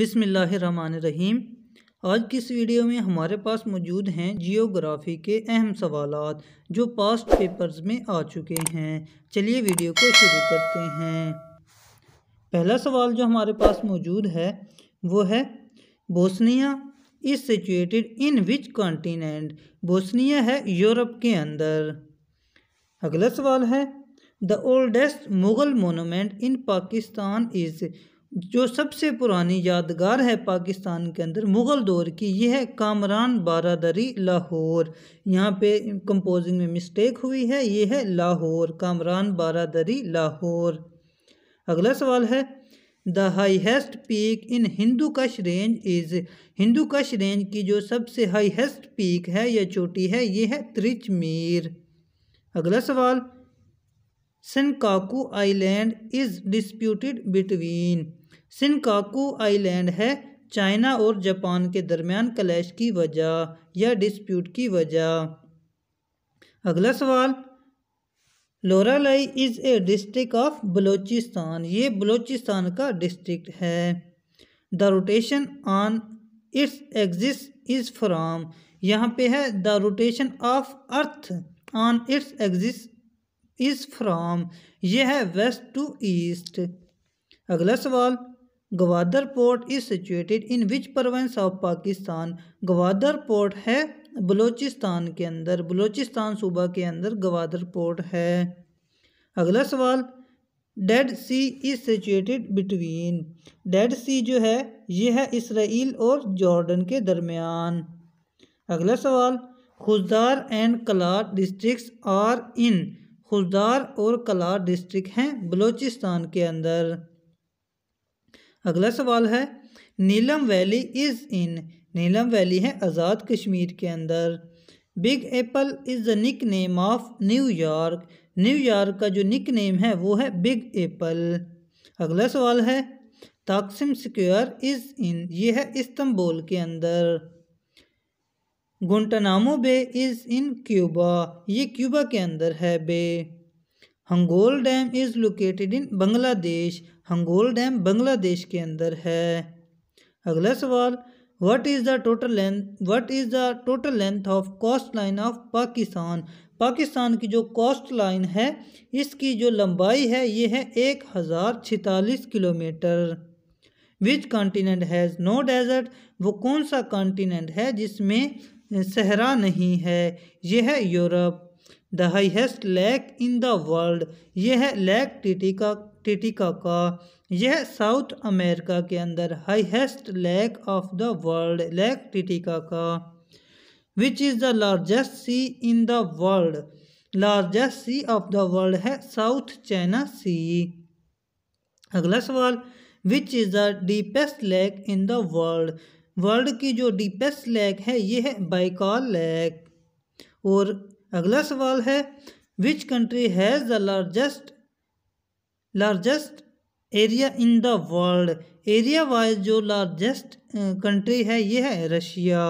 बिसमीम आज की इस वीडियो में हमारे पास मौजूद हैं जियोग्राफी के अहम सवाल जो पास्ट पेपर्स में आ चुके हैं चलिए वीडियो को शुरू करते हैं पहला सवाल जो हमारे पास मौजूद है वो है Bosnia is situated in which continent Bosnia है यूरोप के अंदर अगला सवाल है the oldest Mughal monument in Pakistan is जो सबसे पुरानी यादगार है पाकिस्तान के अंदर मुग़ल दौर की यह है कामरान बारादरी लाहौर यहाँ पे कंपोजिंग में मिस्टेक हुई है ये है लाहौर कामरान बारादरी लाहौर अगला सवाल है the highest peak in Hindu Kush range is Hindu Kush range की जो सबसे हाईएस्ट पीक है या चोटी है यह है त्रिचमीर अगला सवाल Senkaku island is disputed between Senkaku island है चाइना और जापान के दरमियान क्लैश की वजह या डिस्प्यूट की वजह अगला सवाल Loralai is a district of Balochistan ये बलोचिस्तान का डिस्ट्रिक्ट है the rotation on its axis is from यहाँ पे है the rotation of earth on its axis is from यह है वेस्ट टू ईस्ट अगला सवाल Gwadar port is situated in which province of Pakistan Gwadar port है बलोचिस्तान के अंदर बलोचिस्तान सूबा के अंदर गवादर पोर्ट है अगला सवाल Dead Sea is situated between Dead Sea जो है यह है इसराइल और जॉर्डन के दरमियान अगला सवाल Khuzdar and Kalar districts are in Khuzdar और कलार डिस्ट्रिक्ट हैं बलोचिस्तान के अंदर अगला सवाल है Neelam valley is in Neelam valley है आज़ाद कश्मीर के अंदर big apple is the nick name of New York New York का जो निक नेम है वो है बिग एप्पल अगला सवाल है ताकसिम स्क्वायर इज़ इन ये है इस्तंबुल के अंदर Guantanamo bay is in Cuba ये क्यूबा के अंदर है बे Hangol dam is located in Bangladesh Hangol dam Bangladesh के अंदर है अगला सवाल what is the total length what is the total length of coast line of Pakistan Pakistan की जो कॉस्ट लाइन है इसकी जो लंबाई है ये है एक हज़ार छतालीस kilometer which continent has no desert वो कौन सा कॉन्टीनेंट है जिसमें सहरा नहीं है यह है Europe the highest lake in the world यह है लेक टिटिका का यह साउथ अमेरिका के अंदर highest lake of the world lake का which is the largest sea in the world largest sea of the world है साउथ चाइना सी अगला सवाल which is the deepest lake in the world world की जो deepest lake है यह है बाइकॉल lake और अगला सवाल है which country has the largest largest area in the world area wise जो लार्जेस्ट कंट्री है ये है Russia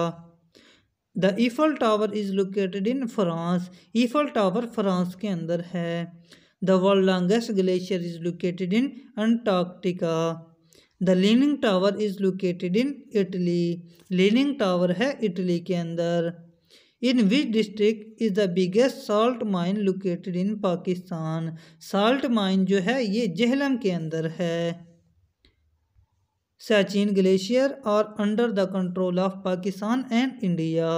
the Eiffel tower is located in France Eiffel tower France के अंदर है the world longest glacier is located in Antarctica the leaning tower is located in Italy leaning tower है Italy के अंदर in which district is the biggest salt mine located in Pakistan salt mine जो है ये जहलम के अंदर है सचिन ग्लेशियर और under the control of Pakistan and India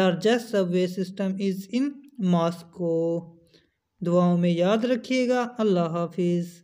largest subway system is in Moscow दुआओं में याद रखिएगा अल्लाह हाफिज़